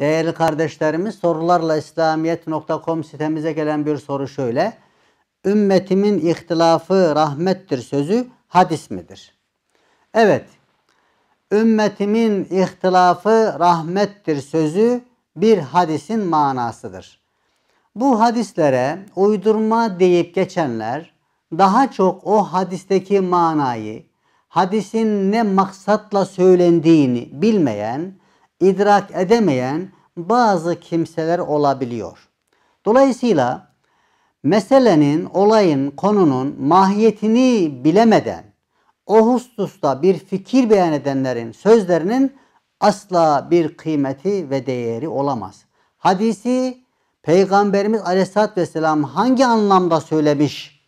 Değerli kardeşlerimiz sorularla İslamiyet.com sitemize gelen bir soru şöyle. Ümmetimin ihtilafı rahmettir sözü hadis midir? Evet. Ümmetimin ihtilafı rahmettir sözü bir hadisin manasıdır. Bu hadislere uydurma deyip geçenler daha çok o hadisteki manayı, hadisin ne maksatla söylendiğini bilmeyen idrak edemeyen bazı kimseler olabiliyor. Dolayısıyla meselenin, olayın, konunun mahiyetini bilemeden o hususta bir fikir beyan edenlerin sözlerinin asla bir kıymeti ve değeri olamaz. Hadisi Peygamberimiz Aleyhisselatü Vesselam hangi anlamda söylemiş,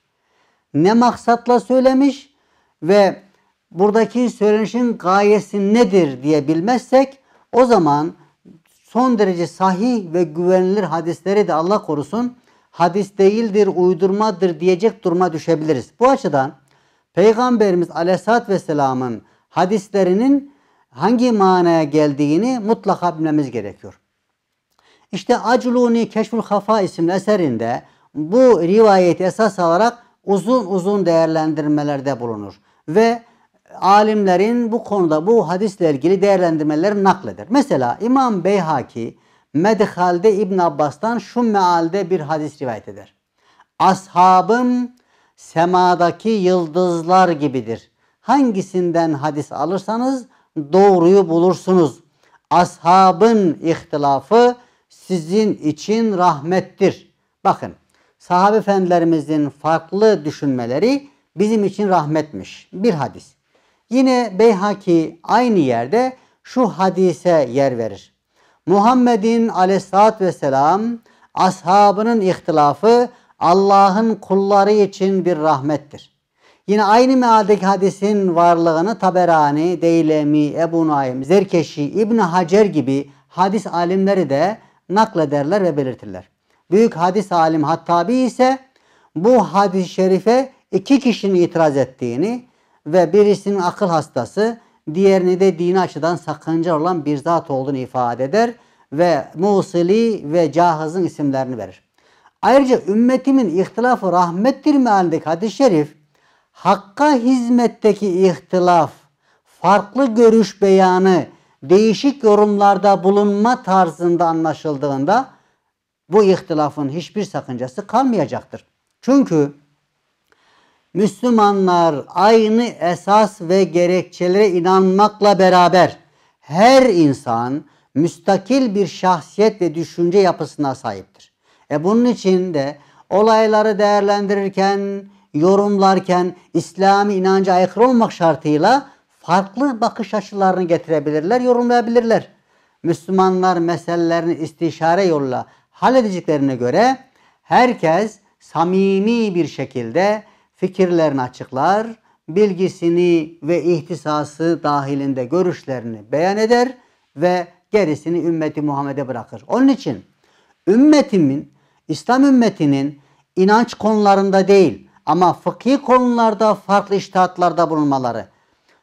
ne maksatla söylemiş ve buradaki söylenişin gayesi nedir diye bilmezsek o zaman son derece sahih ve güvenilir hadisleri de Allah korusun hadis değildir, uydurmadır diyecek duruma düşebiliriz. Bu açıdan Peygamberimiz Aleyhisselatü Vesselam'ın hadislerinin hangi manaya geldiğini mutlaka bilmemiz gerekiyor. İşte Aculuni Keşful Hafa isimli eserinde bu rivayeti esas alarak uzun uzun değerlendirmelerde bulunur. Ve alimlerin bu konuda bu hadisle ilgili değerlendirmeleri nakleder. Mesela İmam Beyhaki Medhal'de İbn Abbas'tan şu mealde bir hadis rivayet eder. Ashabım semadaki yıldızlar gibidir. Hangisinden hadis alırsanız doğruyu bulursunuz. Ashabın ihtilafı sizin için rahmettir. Bakın sahabe efendilerimizin farklı düşünmeleri bizim için rahmetmiş. Bir hadis. Yine Beyhaki aynı yerde şu hadise yer verir. Muhammed'in aleyhissalatü vesselam ashabının ihtilafı Allah'ın kulları için bir rahmettir. Yine aynı mealdeki hadisin varlığını Taberani, Deylemi, Ebu Naim, Zerkeşi, İbn Hacer gibi hadis alimleri de naklederler ve belirtirler. Büyük hadis alim Hattabi ise bu hadis-i şerife iki kişinin itiraz ettiğini, ve birisinin akıl hastası diğerini de dini açıdan sakınca olan bir zat olduğunu ifade eder ve Musili ve Cahız'ın isimlerini verir. Ayrıca ümmetimin ihtilafı rahmettir mealindeki hadis-i şerif Hakka hizmetteki ihtilaf, farklı görüş beyanı, değişik yorumlarda bulunma tarzında anlaşıldığında bu ihtilafın hiçbir sakıncası kalmayacaktır. Çünkü Müslümanlar aynı esas ve gerekçelere inanmakla beraber her insan müstakil bir şahsiyet ve düşünce yapısına sahiptir. E bunun için de olayları değerlendirirken, yorumlarken İslami inanca aykırı olmak şartıyla farklı bakış açılarını getirebilirler, yorumlayabilirler. Müslümanlar meselelerini istişare yoluyla halledeceklerine göre herkes samimi bir şekilde fikirlerini açıklar, bilgisini ve ihtisası dahilinde görüşlerini beyan eder ve gerisini ümmeti Muhammed'e bırakır. Onun için ümmetimin, İslam ümmetinin inanç konularında değil ama fıkhi konularda farklı iştahatlarda bulunmaları,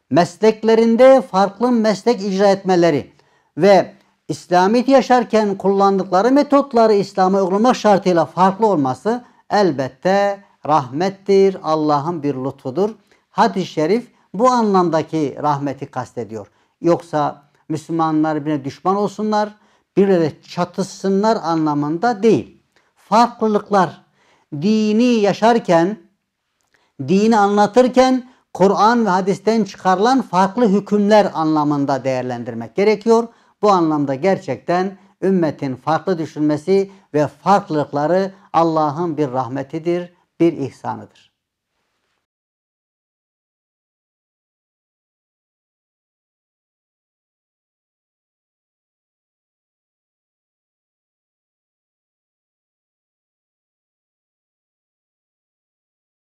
mesleklerinde farklı meslek icra etmeleri ve İslamiyet yaşarken kullandıkları metotları İslam'a uygulamak şartıyla farklı olması elbette rahmettir, Allah'ın bir lütfudur. Hadis-i şerif bu anlamdaki rahmeti kastediyor. Yoksa Müslümanlar birbirine düşman olsunlar, birbirine çatışsınlar anlamında değil. Farklılıklar dini yaşarken, dini anlatırken Kur'an ve hadisten çıkarılan farklı hükümler anlamında değerlendirmek gerekiyor. Bu anlamda gerçekten ümmetin farklı düşünmesi ve farklılıkları Allah'ın bir rahmetidir bir ihsanıdır.